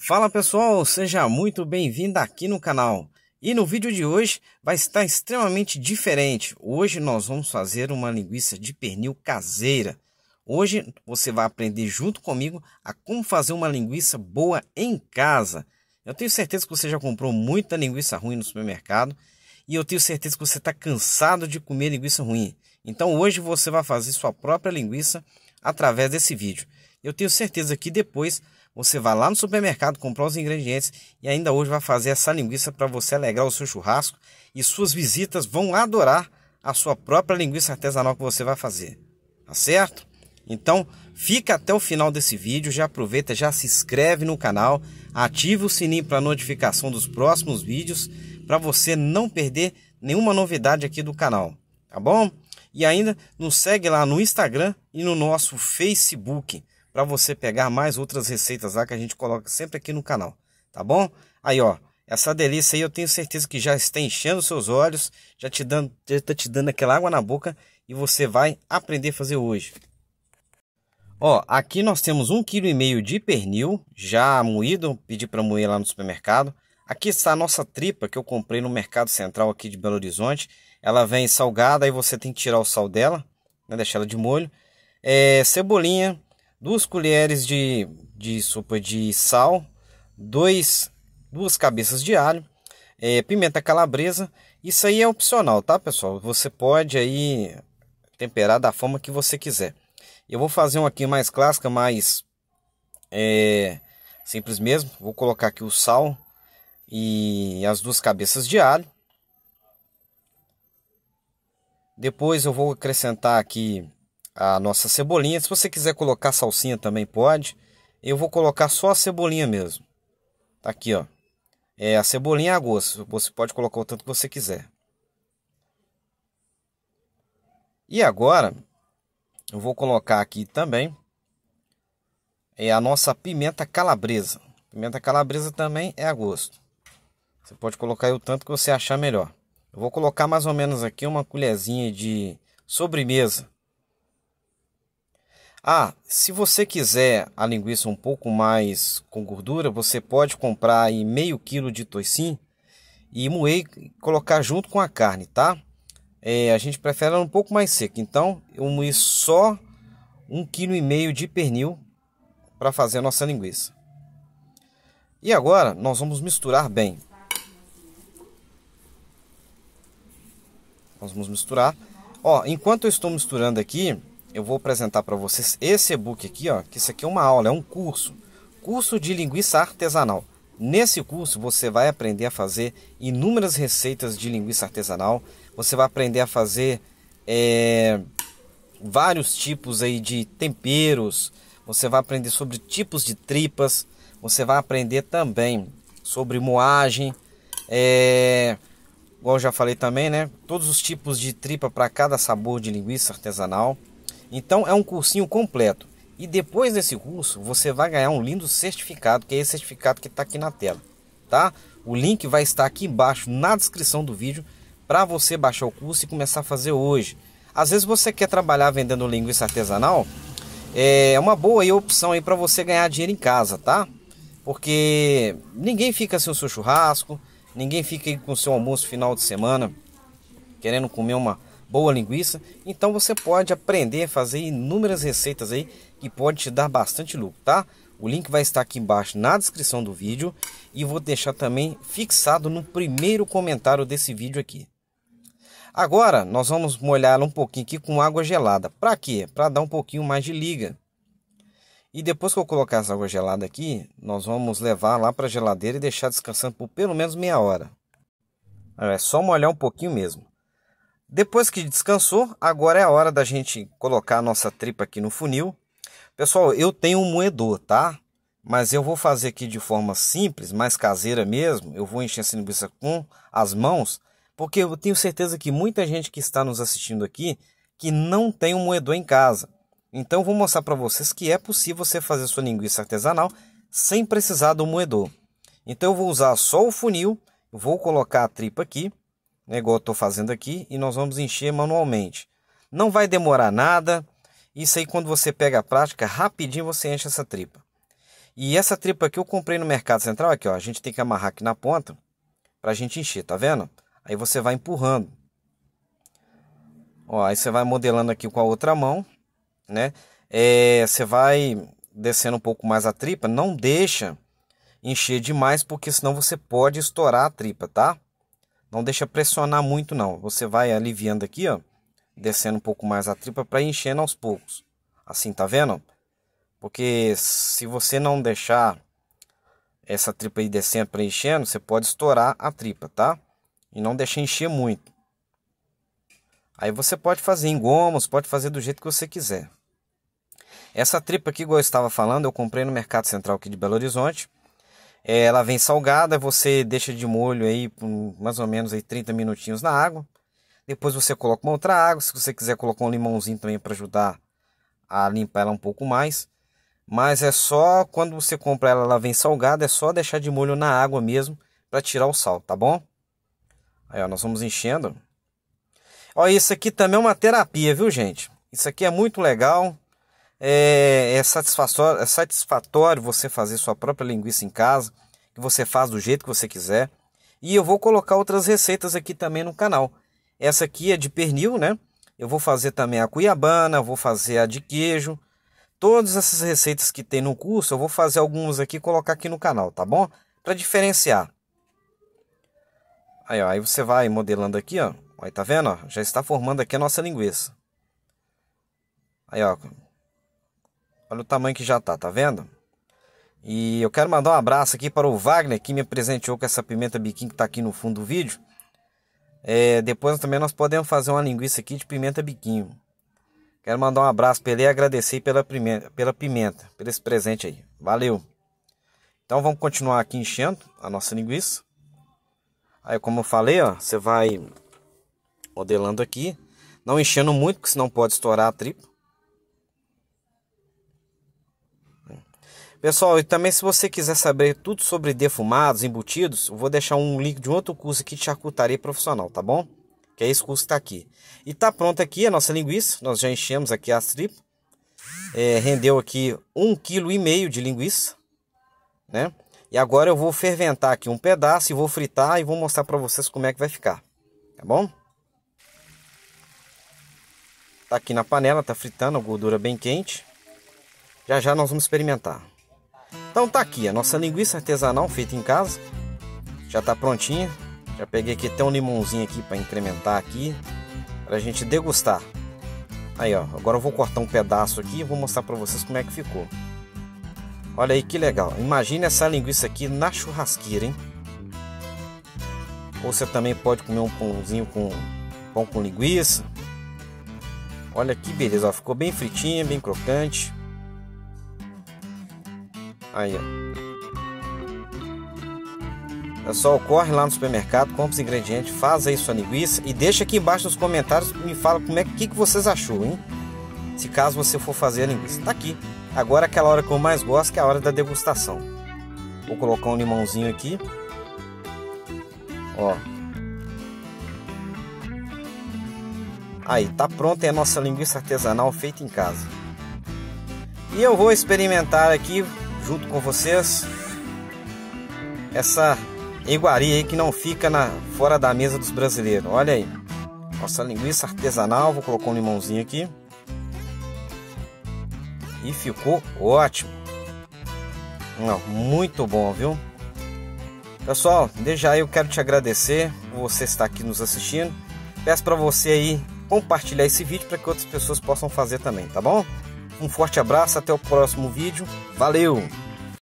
Fala pessoal, seja muito bem-vindo aqui no canal. E no vídeo de hoje vai estar extremamente diferente. Hoje nós vamos fazer uma linguiça de pernil caseira. Hoje você vai aprender junto comigo a como fazer uma linguiça boa em casa. Eu tenho certeza que você já comprou muita linguiça ruim no supermercado e eu tenho certeza que você está cansado de comer linguiça ruim. Então hoje você vai fazer sua própria linguiça através desse vídeo. Eu tenho certeza que depois você vai lá no supermercado comprar os ingredientes e ainda hoje vai fazer essa linguiça para você alegrar o seu churrasco e suas visitas vão adorar a sua própria linguiça artesanal que você vai fazer. Tá certo? Então, fica até o final desse vídeo, já aproveita, já se inscreve no canal, ative o sininho para notificação dos próximos vídeos, para você não perder nenhuma novidade aqui do canal, tá bom? E ainda nos segue lá no Instagram e no nosso Facebook para você pegar mais outras receitas lá que a gente coloca sempre aqui no canal, tá bom? Aí, ó, essa delícia aí eu tenho certeza que já está enchendo seus olhos, já te dando, já está te dando aquela água na boca e você vai aprender a fazer hoje. Ó, aqui nós temos um quilo e meio de pernil já moído, pedi para moer lá no supermercado. Aqui está a nossa tripa que eu comprei no Mercado Central aqui de Belo Horizonte. Ela vem salgada, aí você tem que tirar o sal dela, né, deixar ela de molho. É, cebolinha, 2 colheres de, de sopa de sal, dois, duas cabeças de alho, é, pimenta calabresa. Isso aí é opcional, tá, pessoal? Você pode aí temperar da forma que você quiser. Eu vou fazer um aqui mais clássica, mais é, simples mesmo. Vou colocar aqui o sal e as duas cabeças de alho. Depois eu vou acrescentar aqui a nossa cebolinha. Se você quiser colocar salsinha também pode. Eu vou colocar só a cebolinha mesmo. Tá aqui, ó. É a cebolinha é a gosto. Você pode colocar o tanto que você quiser. E agora, eu vou colocar aqui também é a nossa pimenta calabresa. Pimenta calabresa também é a gosto. Você pode colocar o tanto que você achar melhor. Eu vou colocar mais ou menos aqui uma colherzinha de sobremesa ah, se você quiser a linguiça um pouco mais com gordura, você pode comprar aí meio quilo de toicinho e moer e colocar junto com a carne, tá? É, a gente prefere ela um pouco mais seca. Então, eu moí só um quilo e meio de pernil para fazer a nossa linguiça. E agora, nós vamos misturar bem. Nós vamos misturar. Ó, enquanto eu estou misturando aqui, eu vou apresentar para vocês esse e-book aqui, ó, que isso aqui é uma aula, é um curso, curso de linguiça artesanal. Nesse curso você vai aprender a fazer inúmeras receitas de linguiça artesanal, você vai aprender a fazer é, vários tipos aí de temperos, você vai aprender sobre tipos de tripas, você vai aprender também sobre moagem, é, igual eu já falei também, né? Todos os tipos de tripa para cada sabor de linguiça artesanal. Então é um cursinho completo. E depois desse curso, você vai ganhar um lindo certificado, que é esse certificado que está aqui na tela, tá? O link vai estar aqui embaixo na descrição do vídeo para você baixar o curso e começar a fazer hoje. Às vezes você quer trabalhar vendendo linguiça artesanal, é uma boa aí opção aí para você ganhar dinheiro em casa, tá? Porque ninguém fica sem o seu churrasco, ninguém fica aí com o seu almoço final de semana querendo comer uma boa linguiça. Então você pode aprender a fazer inúmeras receitas aí que pode te dar bastante lucro, tá? O link vai estar aqui embaixo na descrição do vídeo e vou deixar também fixado no primeiro comentário desse vídeo aqui. Agora nós vamos molhá-la um pouquinho aqui com água gelada. Para quê? Para dar um pouquinho mais de liga. E depois que eu colocar essa água gelada aqui, nós vamos levar lá para a geladeira e deixar descansando por pelo menos meia hora. É só molhar um pouquinho mesmo. Depois que descansou, agora é a hora da gente colocar a nossa tripa aqui no funil. Pessoal, eu tenho um moedor, tá? Mas eu vou fazer aqui de forma simples, mais caseira mesmo. Eu vou encher essa linguiça com as mãos, porque eu tenho certeza que muita gente que está nos assistindo aqui que não tem um moedor em casa. Então eu vou mostrar para vocês que é possível você fazer sua linguiça artesanal sem precisar do moedor. Então eu vou usar só o funil, vou colocar a tripa aqui né, igual eu estou fazendo aqui, e nós vamos encher manualmente. Não vai demorar nada. Isso aí, quando você pega a prática, rapidinho você enche essa tripa. E essa tripa que eu comprei no Mercado Central, aqui, ó, a gente tem que amarrar aqui na ponta para a gente encher, tá vendo? Aí você vai empurrando. Ó, aí você vai modelando aqui com a outra mão, né? É, você vai descendo um pouco mais a tripa, não deixa encher demais, porque senão você pode estourar a tripa, tá? Não deixa pressionar muito não. Você vai aliviando aqui, ó, descendo um pouco mais a tripa para enchendo aos poucos. Assim, tá vendo? Porque se você não deixar essa tripa aí descendo para enchendo, você pode estourar a tripa, tá? E não deixa encher muito. Aí você pode fazer em gomas, pode fazer do jeito que você quiser. Essa tripa aqui, igual eu estava falando, eu comprei no Mercado Central aqui de Belo Horizonte. É, ela vem salgada, você deixa de molho aí mais ou menos aí 30 minutinhos na água. Depois você coloca uma outra água, se você quiser colocar um limãozinho também para ajudar a limpar ela um pouco mais. Mas é só quando você compra ela, ela vem salgada, é só deixar de molho na água mesmo para tirar o sal, tá bom? Aí ó, nós vamos enchendo. Ó, isso aqui também é uma terapia, viu, gente? Isso aqui é muito legal. É, é, satisfatório, é satisfatório você fazer sua própria linguiça em casa, que você faz do jeito que você quiser. E eu vou colocar outras receitas aqui também no canal. Essa aqui é de pernil, né? Eu vou fazer também a cuiabana, vou fazer a de queijo. Todas essas receitas que tem no curso, eu vou fazer algumas aqui e colocar aqui no canal, tá bom? Para diferenciar. Aí, ó, aí você vai modelando aqui, ó. Aí tá vendo? Ó? Já está formando aqui a nossa linguiça. Aí, ó. Olha o tamanho que já tá, tá vendo? E eu quero mandar um abraço aqui para o Wagner, que me presenteou com essa pimenta biquinho que tá aqui no fundo do vídeo. É, depois também nós podemos fazer uma linguiça aqui de pimenta biquinho. Quero mandar um abraço para ele e agradecer pela pimenta, pela pimenta, por esse presente aí. Valeu! Então vamos continuar aqui enchendo a nossa linguiça. Aí como eu falei, ó, você vai modelando aqui. Não enchendo muito, porque senão pode estourar a tripa. Pessoal, e também se você quiser saber tudo sobre defumados, embutidos, vou deixar um link de um outro curso aqui de charcutaria profissional, tá bom? Que é esse curso que tá aqui. E tá pronta aqui a nossa linguiça, nós já enchemos aqui as tripas. É, rendeu aqui um quilo e meio de linguiça, né? E agora eu vou ferventar aqui um pedaço e vou fritar e vou mostrar para vocês como é que vai ficar, tá bom? Tá aqui na panela, tá fritando a gordura bem quente. Já já nós vamos experimentar. Então tá aqui a nossa linguiça artesanal feita em casa. Já tá prontinha. Já peguei aqui até um limãozinho aqui para incrementar aqui. Para a gente degustar. Aí ó, agora eu vou cortar um pedaço aqui e vou mostrar para vocês como é que ficou. Olha aí que legal. Imagine essa linguiça aqui na churrasqueira, hein? Ou você também pode comer um pãozinho com pão com linguiça. Olha que beleza, ó, ficou bem fritinha, bem crocante. Aí, ó. É só corre lá no supermercado, compra os ingredientes, faz aí sua linguiça e deixa aqui embaixo nos comentários me fala como é que, que vocês achou, hein? Se caso você for fazer a linguiça. Tá aqui. Agora é aquela hora que eu mais gosto, que é a hora da degustação. Vou colocar um limãozinho aqui. Ó. Aí, tá pronta a nossa linguiça artesanal feita em casa. E eu vou experimentar aqui junto com vocês essa iguaria aí que não fica na, fora da mesa dos brasileiros. Olha aí, nossa linguiça artesanal, vou colocar um limãozinho aqui. E ficou ótimo. Não, muito bom, viu? Pessoal, desde já eu quero te agradecer por você estar aqui nos assistindo. Peço para você aí compartilhar esse vídeo para que outras pessoas possam fazer também, tá bom? Um forte abraço, até o próximo vídeo. Valeu!